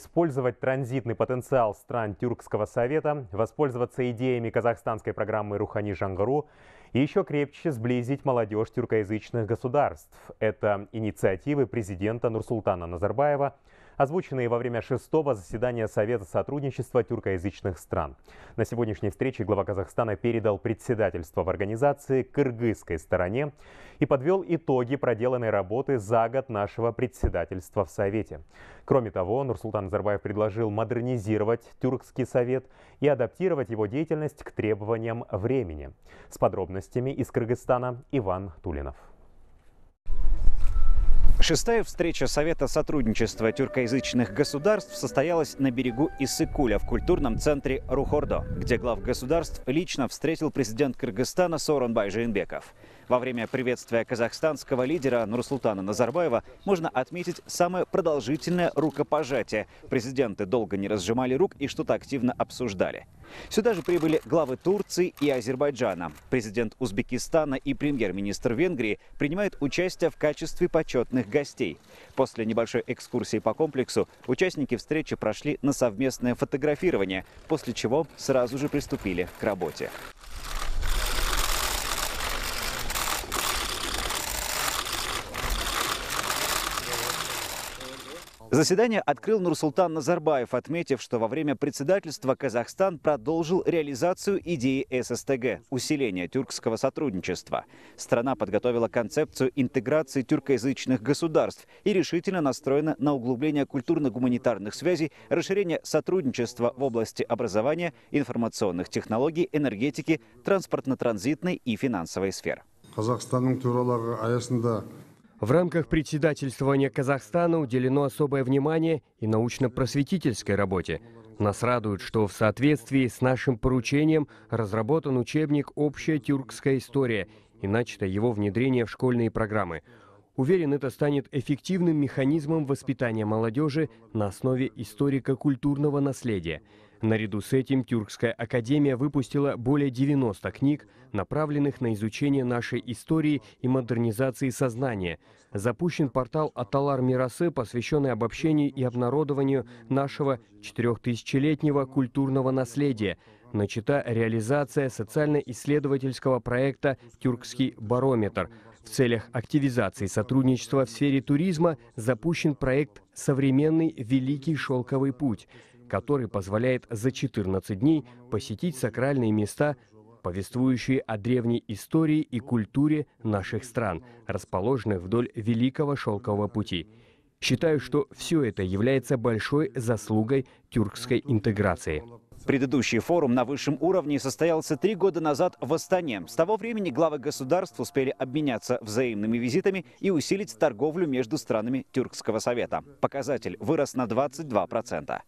Использовать транзитный потенциал стран Тюркского совета, воспользоваться идеями казахстанской программы «Рухани Жангару» и еще крепче сблизить молодежь тюркоязычных государств. Это инициативы президента Нурсултана Назарбаева – озвученные во время шестого заседания Совета сотрудничества тюркоязычных стран. На сегодняшней встрече глава Казахстана передал председательство в организации кыргызской стороне и подвел итоги проделанной работы за год нашего председательства в Совете. Кроме того, Нурсултан Назарбаев предложил модернизировать Тюркский Совет и адаптировать его деятельность к требованиям времени. С подробностями из Кыргызстана Иван Тулинов. Шестая встреча Совета сотрудничества тюркоязычных государств состоялась на берегу Иссыкуля в культурном центре Рухордо, где глав государств лично встретил президент Кыргызстана Сооронбай Жээнбеков. Во время приветствия казахстанского лидера Нурсултана Назарбаева можно отметить самое продолжительное рукопожатие. Президенты долго не разжимали рук и что-то активно обсуждали. Сюда же прибыли главы Турции и Азербайджана. Президент Узбекистана и премьер-министр Венгрии принимают участие в качестве почетных гостей. После небольшой экскурсии по комплексу участники встречи прошли на совместное фотографирование, после чего сразу же приступили к работе. Заседание открыл Нурсултан Назарбаев, отметив, что во время председательства Казахстан продолжил реализацию идеи ССТГ – усиления тюркского сотрудничества. Страна подготовила концепцию интеграции тюркоязычных государств и решительно настроена на углубление культурно-гуманитарных связей, расширение сотрудничества в области образования, информационных технологий, энергетики, транспортно-транзитной и финансовой сфер. Казахстанның в рамках председательствования Казахстана уделено особое внимание и научно-просветительской работе. Нас радует, что в соответствии с нашим поручением разработан учебник «Общая тюркская история» и начато его внедрение в школьные программы. Уверен, это станет эффективным механизмом воспитания молодежи на основе историко-культурного наследия – Наряду с этим Тюркская академия выпустила более 90 книг, направленных на изучение нашей истории и модернизации сознания. Запущен портал «Аталар Мирасе», посвященный обобщению и обнародованию нашего четырехтысячелетнего культурного наследия, начата реализация социально-исследовательского проекта «Тюркский барометр». В целях активизации сотрудничества в сфере туризма запущен проект «Современный Великий Шелковый путь», который позволяет за 14 дней посетить сакральные места, повествующие о древней истории и культуре наших стран, расположенных вдоль Великого Шелкового пути. Считаю, что все это является большой заслугой тюркской интеграции. Предыдущий форум на высшем уровне состоялся три года назад в Астане. С того времени главы государств успели обменяться взаимными визитами и усилить торговлю между странами Тюркского совета. Показатель вырос на 22%.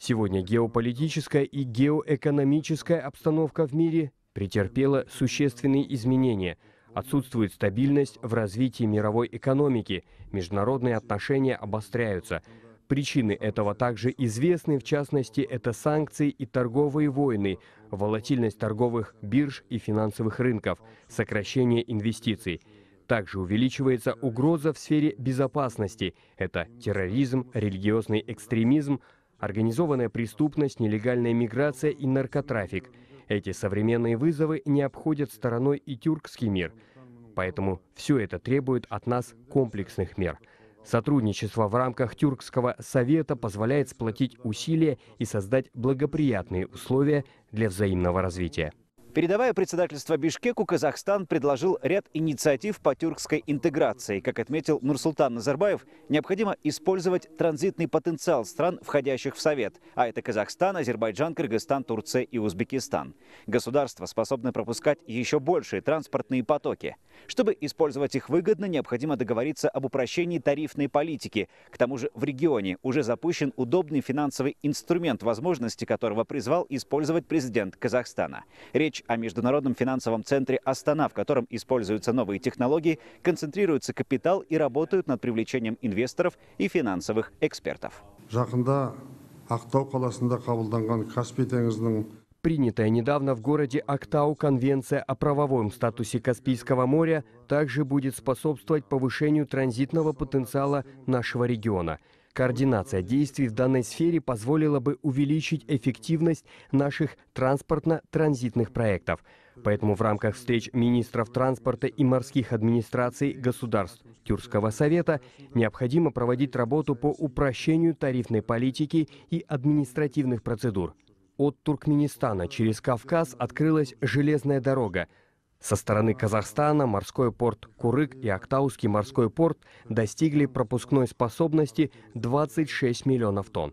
Сегодня геополитическая и геоэкономическая обстановка в мире претерпела существенные изменения – Отсутствует стабильность в развитии мировой экономики, международные отношения обостряются, Причины этого также известны, в частности, это санкции и торговые войны, волатильность торговых бирж и финансовых рынков, сокращение инвестиций. Также увеличивается угроза в сфере безопасности. Это терроризм, религиозный экстремизм, организованная преступность, нелегальная миграция и наркотрафик. Эти современные вызовы не обходят стороной и тюркский мир. Поэтому все это требует от нас комплексных мер – Сотрудничество в рамках Тюркского совета позволяет сплотить усилия и создать благоприятные условия для взаимного развития. Передавая председательство Бишкеку, Казахстан предложил ряд инициатив по тюркской интеграции. Как отметил Нурсултан Назарбаев, необходимо использовать транзитный потенциал стран, входящих в Совет. А это Казахстан, Азербайджан, Кыргызстан, Турция и Узбекистан. Государства способны пропускать еще большие транспортные потоки. Чтобы использовать их выгодно, необходимо договориться об упрощении тарифной политики. К тому же в регионе уже запущен удобный финансовый инструмент, возможности которого призвал использовать президент Казахстана. Речь о Международном финансовом центре «Астана», в котором используются новые технологии, концентрируется капитал и работают над привлечением инвесторов и финансовых экспертов. Жақында Ақтау қаласында қабылданған Каспий теңізінің Принятая недавно в городе Актау Конвенция о правовом статусе Каспийского моря также будет способствовать повышению транзитного потенциала нашего региона. Координация действий в данной сфере позволила бы увеличить эффективность наших транспортно-транзитных проектов. Поэтому в рамках встреч министров транспорта и морских администраций государств Тюркского совета необходимо проводить работу по упрощению тарифной политики и административных процедур – от Туркменистана через Кавказ открылась железная дорога. Со стороны Казахстана морской порт Курык и Актауский морской порт достигли пропускной способности 26 миллионов тонн.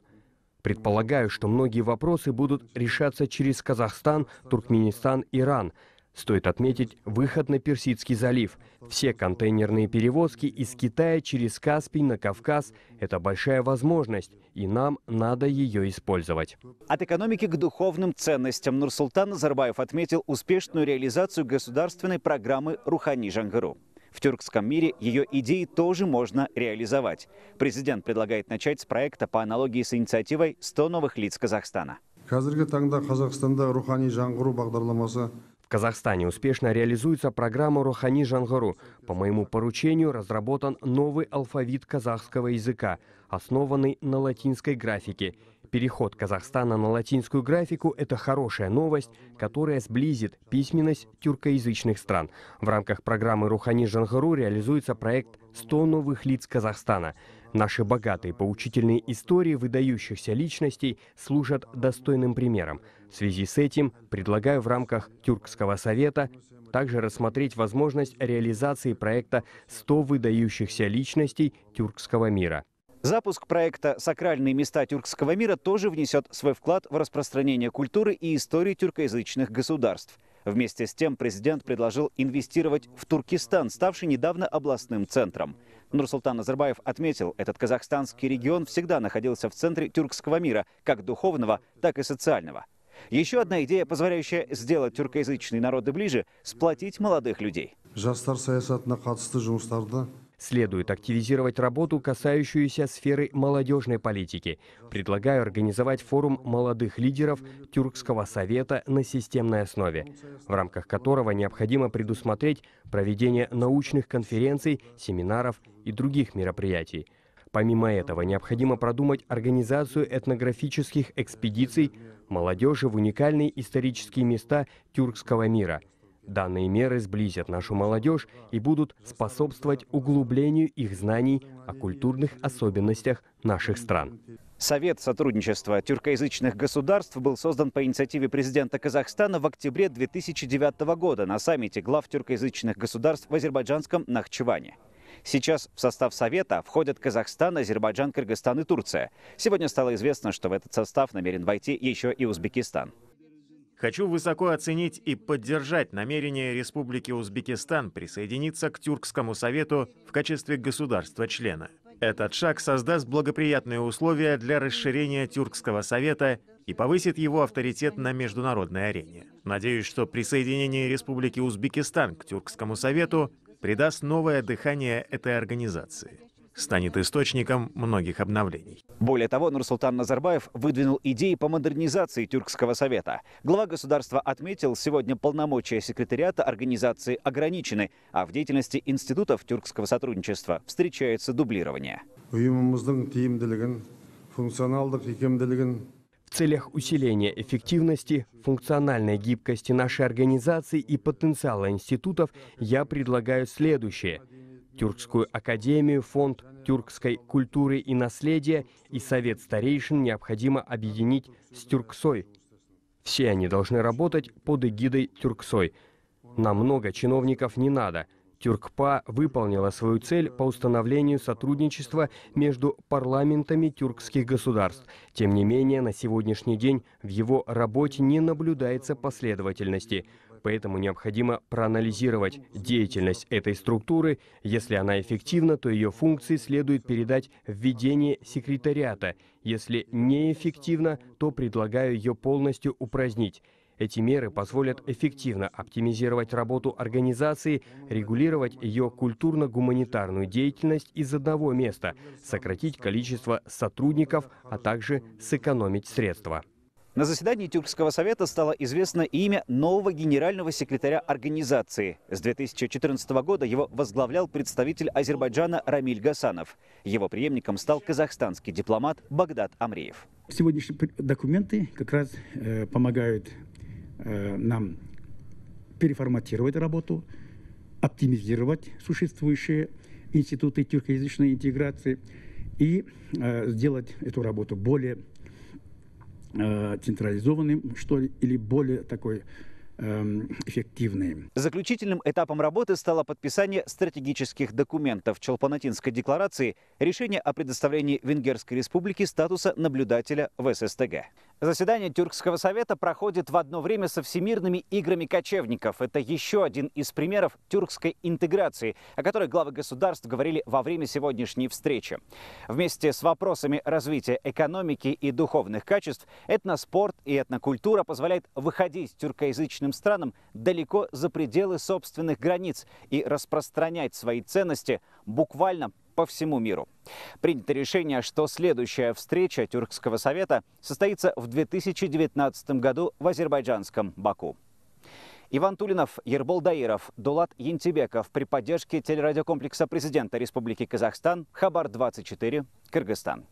Предполагаю, что многие вопросы будут решаться через Казахстан, Туркменистан, Иран – Стоит отметить выход на Персидский залив. Все контейнерные перевозки из Китая через Каспий на Кавказ – это большая возможность, и нам надо ее использовать. От экономики к духовным ценностям Нурсултан Назарбаев отметил успешную реализацию государственной программы «Рухани Жангару». В тюркском мире ее идеи тоже можно реализовать. Президент предлагает начать с проекта по аналогии с инициативой «100 новых лиц Казахстана». Казахстане успешно реализуется программа «Рухани Жангару». По моему поручению разработан новый алфавит казахского языка, основанный на латинской графике. Переход Казахстана на латинскую графику – это хорошая новость, которая сблизит письменность тюркоязычных стран. В рамках программы «Рухани Жангару» реализуется проект «100 новых лиц Казахстана». Наши богатые поучительные истории выдающихся личностей служат достойным примером. В связи с этим предлагаю в рамках Тюркского совета также рассмотреть возможность реализации проекта «100 выдающихся личностей тюркского мира». Запуск проекта «Сакральные места тюркского мира» тоже внесет свой вклад в распространение культуры и истории тюркоязычных государств. Вместе с тем президент предложил инвестировать в Туркестан, ставший недавно областным центром. Нурсултан Назарбаев отметил, этот казахстанский регион всегда находился в центре тюркского мира, как духовного, так и социального. Еще одна идея, позволяющая сделать тюркоязычные народы ближе – сплотить молодых людей. Следует активизировать работу, касающуюся сферы молодежной политики. Предлагаю организовать форум молодых лидеров Тюркского совета на системной основе, в рамках которого необходимо предусмотреть проведение научных конференций, семинаров и других мероприятий. Помимо этого, необходимо продумать организацию этнографических экспедиций молодежи в уникальные исторические места тюркского мира – Данные меры сблизят нашу молодежь и будут способствовать углублению их знаний о культурных особенностях наших стран. Совет сотрудничества тюркоязычных государств был создан по инициативе президента Казахстана в октябре 2009 года на саммите глав тюркоязычных государств в азербайджанском Нахчеване. Сейчас в состав Совета входят Казахстан, Азербайджан, Кыргызстан и Турция. Сегодня стало известно, что в этот состав намерен войти еще и Узбекистан. Хочу высоко оценить и поддержать намерение Республики Узбекистан присоединиться к Тюркскому совету в качестве государства-члена. Этот шаг создаст благоприятные условия для расширения Тюркского совета и повысит его авторитет на международной арене. Надеюсь, что присоединение Республики Узбекистан к Тюркскому совету придаст новое дыхание этой организации станет источником многих обновлений. Более того, Нурсултан Назарбаев выдвинул идеи по модернизации Тюркского совета. Глава государства отметил, сегодня полномочия секретариата организации ограничены, а в деятельности институтов тюркского сотрудничества встречается дублирование. В целях усиления эффективности, функциональной гибкости нашей организации и потенциала институтов я предлагаю следующее – Тюркскую академию, фонд тюркской культуры и наследия и совет старейшин необходимо объединить с Тюрксой. Все они должны работать под эгидой Тюрксой. Нам много чиновников не надо. Тюркпа выполнила свою цель по установлению сотрудничества между парламентами тюркских государств. Тем не менее, на сегодняшний день в его работе не наблюдается последовательности – Поэтому необходимо проанализировать деятельность этой структуры. Если она эффективна, то ее функции следует передать введение секретариата. Если неэффективна, то предлагаю ее полностью упразднить. Эти меры позволят эффективно оптимизировать работу организации, регулировать ее культурно-гуманитарную деятельность из одного места, сократить количество сотрудников, а также сэкономить средства. На заседании Тюркского совета стало известно имя нового генерального секретаря организации. С 2014 года его возглавлял представитель Азербайджана Рамиль Гасанов. Его преемником стал казахстанский дипломат Багдад Амреев. Сегодняшние документы как раз э, помогают э, нам переформатировать работу, оптимизировать существующие институты тюркоязычной интеграции и э, сделать эту работу более Э, централизованным, что ли, или более такой эм, эффективные. Заключительным этапом работы стало подписание стратегических документов Челпанатинской декларации решение о предоставлении Венгерской республики статуса наблюдателя в ССТГ. Заседание Тюркского совета проходит в одно время со всемирными играми кочевников. Это еще один из примеров тюркской интеграции, о которой главы государств говорили во время сегодняшней встречи. Вместе с вопросами развития экономики и духовных качеств этноспорт и этнокультура позволяют выходить тюркоязычным странам далеко за пределы собственных границ и распространять свои ценности буквально по всему миру. Принято решение, что следующая встреча Тюркского совета состоится в 2019 году в азербайджанском Баку. Иван Тулинов, Ербол Даиров, Дулат Янтибеков при поддержке телерадиокомплекса президента Республики Казахстан «Хабар-24», Кыргызстан.